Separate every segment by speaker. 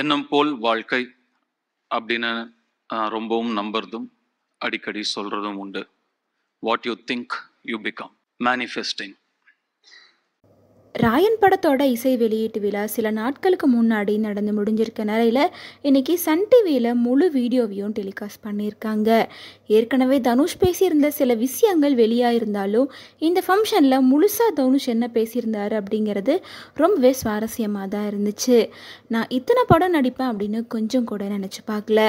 Speaker 1: எண்ணம் போல் வாழ்க்கை அப்படின்னு ரொம்பவும் நம்புறதும் அடிக்கடி சொல்கிறதும் உண்டு what you think you become manifesting Raayan படத்தோட இசை வெளியீட்டு விழா சில நாட்களுக்கு முன்னாடி நடந்து முடிஞ்சிருக்க நிலையில் இன்றைக்கி சன் டிவியில் முழு வீடியோவையும் டெலிகாஸ்ட் பண்ணியிருக்காங்க ஏற்கனவே தனுஷ் பேசியிருந்த சில விஷயங்கள் வெளியாக இருந்தாலும் இந்த ஃபங்க்ஷனில் முழுசாக தனுஷ் என்ன பேசியிருந்தார் அப்படிங்கிறது ரொம்பவே சுவாரஸ்யமாக தான் இருந்துச்சு நான் இத்தனை படம் நடிப்பேன் அப்படின்னு கொஞ்சம் கூட நினச்சி பார்க்கல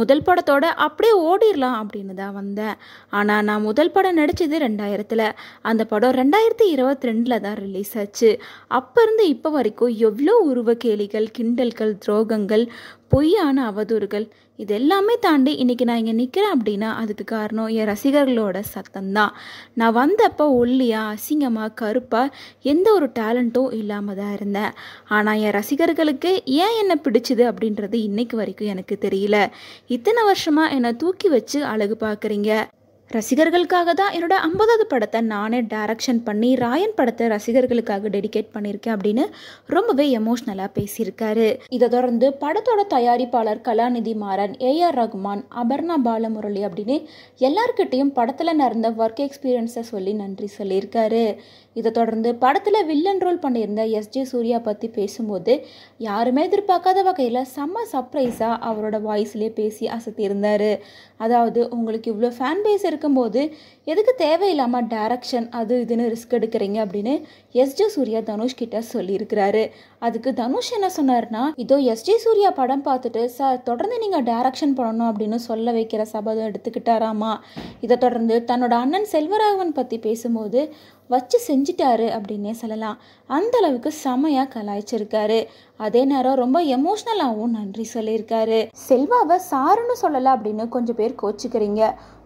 Speaker 1: முதல் படத்தோட அப்படியே ஓடிடலாம் அப்படின்னு தான் வந்தேன் ஆனால் நான் முதல் படம் நடித்தது ரெண்டாயிரத்தில் அந்த படம் ரெண்டாயிரத்தி இருபத்தி ரெண்டில் தான் ரிலீஸ் ஆச்சு அப்போ அப்போருந்து இப்போ வரைக்கும் எவ்வளோ உருவ கேலிகள் கிண்டல்கள் துரோகங்கள் பொய்யான அவதூறுகள் இதெல்லாமே தாண்டி இன்றைக்கி நான் இங்கே நிற்கிறேன் அப்படின்னா அதுக்கு காரணம் என் ரசிகர்களோட சத்தம்தான் நான் வந்தப்போ ஒல்லியாக அசிங்கமாக கருப்பாக எந்த ஒரு டேலண்ட்டும் இல்லாமல் தான் இருந்தேன் ஆனால் என் ரசிகர்களுக்கு ஏன் என்னை பிடிச்சது அப்படின்றது இன்னைக்கு வரைக்கும் எனக்கு தெரியல இத்தனை வருஷமாக என்னை தூக்கி வச்சு அழகு பார்க்குறீங்க ரசிகர்களுக்காக தான் என்னோடய ஐம்பதாவது படத்தை நானே டைரக்ஷன் பண்ணி ராயன் படத்தை ரசிகர்களுக்காக டெடிகேட் பண்ணியிருக்கேன் அப்படின்னு ரொம்பவே எமோஷ்னலாக பேசியிருக்காரு இதை தொடர்ந்து படத்தோட தயாரிப்பாளர் கலாநிதி மாறன் ஏஆர் ரகுமான் அபர்ணா பாலமுரளி அப்படின்னு எல்லார்கிட்டையும் படத்தில் நடந்த ஒர்க் எக்ஸ்பீரியன்ஸை சொல்லி நன்றி சொல்லியிருக்காரு இதை தொடர்ந்து படத்தில் வில்லன் ரோல் பண்ணியிருந்த எஸ் ஜே சூர்யா பற்றி பேசும்போது யாருமே எதிர்பார்க்காத வகையில் செம்ம சர்ப்ரைஸாக அவரோட வாய்ஸ்லேயே பேசி அசத்தியிருந்தார் அதாவது உங்களுக்கு இவ்வளோ ஃபேன் பேஸ் இருக்கு இருக்கும்போது எதுக்கு தேவையில்லாமல் டேரக்ஷன் அது இதுன்னு ரிஸ்க் எடுக்கிறீங்க அப்படின்னு எஸ்ஜே சூர்யா தனுஷ் கிட்ட சொல்லியிருக்கிறாரு அதுக்கு தனுஷ் என்ன சொன்னார்னா இதோ எஸ்ஜே சூர்யா படம் பார்த்துட்டு சார் தொடர்ந்து நீங்கள் டேரக்ஷன் பண்ணணும் அப்படின்னு சொல்ல வைக்கிற சபதம் எடுத்துக்கிட்டாராமா இதை தொடர்ந்து தன்னோட அண்ணன் செல்வராகவன் பற்றி பேசும்போது வச்சு செஞ்சிட்டாரு அப்படின்னே சொல்லலாம் அந்த அளவுக்கு செமையாக கலாய்ச்சிருக்காரு அதே நேரம் ரொம்ப எமோஷ்னலாகவும் நன்றி சொல்லியிருக்காரு செல்வாவை சாருன்னு சொல்லலை அப்படின்னு கொஞ்சம் பேர் கோச்சிக்கிறீங்க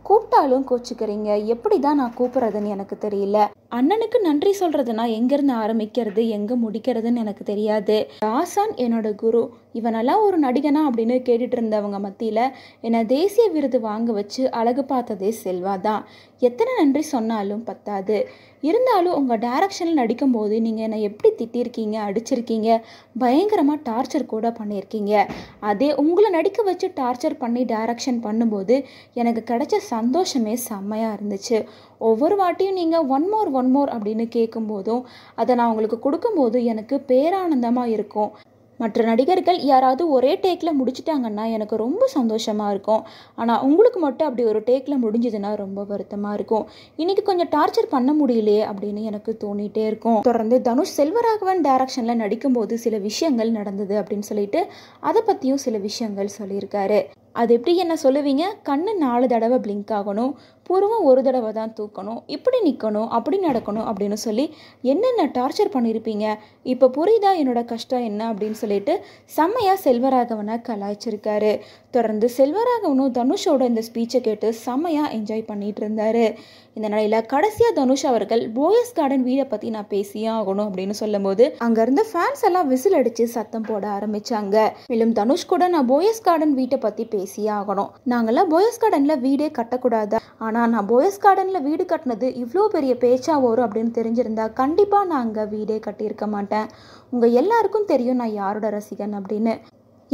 Speaker 1: கூப்பிட்டாலும் கோச்சுக்கிறீங்க எப்படி தான் நான் கூப்பிட்றதுன்னு எனக்கு தெரியல அண்ணனுக்கு நன்றி சொல்கிறது நான் எங்கேருந்து ஆரம்பிக்கிறது எங்கே முடிக்கிறதுன்னு எனக்கு தெரியாது ஆசான் என்னோட குரு இவனெல்லாம் ஒரு நடிகனா அப்படின்னு கேட்டுட்டு இருந்தவங்க மத்தியில் என்னை தேசிய விருது வாங்க வச்சு அழகு பார்த்ததே செல்வா தான் எத்தனை நன்றி சொன்னாலும் பத்தாது இருந்தாலும் உங்கள் டைரக்ஷனில் நடிக்கும்போது நீங்கள் என்னை எப்படி திட்டிருக்கீங்க அடிச்சிருக்கீங்க பயங்கரமாக டார்ச்சர் கூட பண்ணியிருக்கீங்க அதே உங்களை நடிக்க வச்சு டார்ச்சர் பண்ணி டைரக்ஷன் பண்ணும்போது எனக்கு கிடைச்ச சந்தோஷமே செம்மையாக இருந்துச்சு ஒவ்வொரு வாட்டியும் நீங்கள் ஒன் மோர் ஒன் மோர் அப்படின்னு கேட்கும்போதும் அதை நான் அவங்களுக்கு கொடுக்கும்போது எனக்கு பேரானந்தமாக இருக்கும் மற்ற நடிகர்கள் யாராவது ஒரே டேக்கில் முடிச்சிட்டாங்கன்னா எனக்கு ரொம்ப சந்தோஷமாக இருக்கும் ஆனால் உங்களுக்கு மட்டும் அப்படி ஒரு டேக்கில் முடிஞ்சதுன்னா ரொம்ப வருத்தமாக இருக்கும் இன்றைக்கி கொஞ்சம் டார்ச்சர் பண்ண முடியலையே அப்படின்னு எனக்கு தோணிகிட்டே இருக்கும் தொடர்ந்து தனுஷ் செல்வராகவன் டைரக்ஷனில் நடிக்கும்போது சில விஷயங்கள் நடந்தது அப்படின்னு சொல்லிட்டு அதை பற்றியும் சில விஷயங்கள் சொல்லியிருக்காரு அது எப்படி என்ன சொல்லுவீங்க கண்ணு நாலு தடவை பிளிங்க் ஆகணும் புருவம் ஒரு தடவை தான் தூக்கணும் இப்படி நிற்கணும் அப்படி நடக்கணும் அப்படின்னு சொல்லி என்னென்ன டார்ச்சர் பண்ணியிருப்பீங்க இப்போ புரியுதா என்னோடய கஷ்டம் என்ன அப்படின்னு சொல்லிட்டு செம்மையாக செல்வராகவனை கலாய்ச்சிருக்காரு தொடர்ந்து செல்வராகவனும் தனுஷோட இந்த ஸ்பீச்சை கேட்டு செம்மையாக என்ஜாய் பண்ணிகிட்டு இருந்தார் இந்த நிலையில் கடைசியாக தனுஷ் அவர்கள் போயஸ் கார்டன் வீடை பற்றி நான் பேசியே ஆகணும் அப்படின்னு சொல்லும்போது இருந்து ஃபேன்ஸ் எல்லாம் விசில் அடித்து சத்தம் போட ஆரம்பித்தாங்க மேலும் தனுஷ் கூட நான் போயஸ் கார்டன் வீட்டை பற்றி பேசியே ஆகணும் நாங்கெல்லாம் போயஸ் கார்டனில் வீடே கட்டக்கூடாது ஆனால் நான் போயஸ் கார்டனில் வீடு கட்டினது இவ்வளோ பெரிய பேச்சாக வரும் அப்படின்னு தெரிஞ்சிருந்தா கண்டிப்பாக நான் அங்கே வீடே கட்டியிருக்க மாட்டேன் உங்கள் எல்லாருக்கும் தெரியும் நான் யாரோட ரசிகன் அப்படின்னு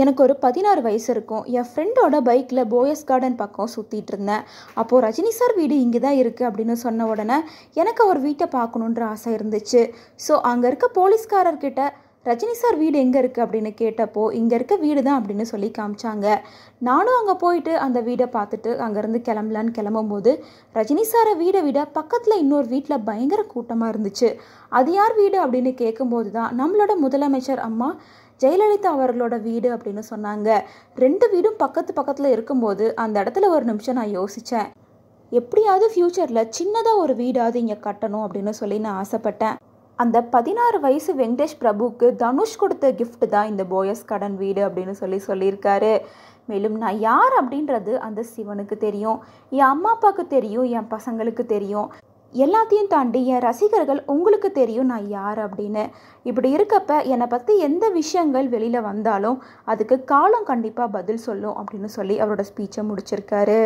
Speaker 1: எனக்கு ஒரு பதினாறு வயசு இருக்கும் என் ஃப்ரெண்டோட பைக்கில் போயஸ் கார்டன் பக்கம் சுற்றிட்டு இருந்தேன் அப்போது ரஜினி சார் வீடு இங்கே தான் இருக்குது அப்படின்னு சொன்ன உடனே எனக்கு அவர் வீட்டை பார்க்கணுன்ற ஆசை இருந்துச்சு ஸோ அங்கே இருக்க போலீஸ்காரர்கிட்ட ரஜினி சார் வீடு எங்கே இருக்குது அப்படின்னு கேட்டப்போ இங்கே இருக்க வீடு தான் அப்படின்னு சொல்லி காமிச்சாங்க நானும் அங்கே போயிட்டு அந்த வீடை பார்த்துட்டு அங்கேருந்து கிளம்பலான்னு கிளம்பும்போது ரஜினி சாரை வீடை விட பக்கத்தில் இன்னொரு வீட்டில் பயங்கர கூட்டமாக இருந்துச்சு அது யார் வீடு அப்படின்னு கேட்கும்போது தான் நம்மளோட முதலமைச்சர் அம்மா ஜெயலலிதா அவர்களோட வீடு அப்படின்னு சொன்னாங்க ரெண்டு வீடும் பக்கத்து பக்கத்தில் இருக்கும்போது அந்த இடத்துல ஒரு நிமிஷம் நான் யோசித்தேன் எப்படியாவது ஃப்யூச்சரில் சின்னதாக ஒரு வீடாவது இங்கே கட்டணும் அப்படின்னு சொல்லி நான் ஆசைப்பட்டேன் அந்த பதினாறு வயசு வெங்கடேஷ் பிரபுக்கு தனுஷ் கொடுத்த கிஃப்ட் தான் இந்த போயஸ் கடன் வீடு அப்படின்னு சொல்லி சொல்லியிருக்காரு மேலும் நான் யார் அப்படின்றது அந்த சிவனுக்கு தெரியும் என் அம்மா அப்பாவுக்கு தெரியும் என் பசங்களுக்கு தெரியும் எல்லாத்தையும் தாண்டி என் ரசிகர்கள் உங்களுக்கு தெரியும் நான் யார் அப்படின்னு இப்படி இருக்கப்ப என்னை பற்றி எந்த விஷயங்கள் வெளியில் வந்தாலும் அதுக்கு காலம் கண்டிப்பாக பதில் சொல்லும் அப்படின்னு சொல்லி அவரோட ஸ்பீச்சை முடிச்சிருக்காரு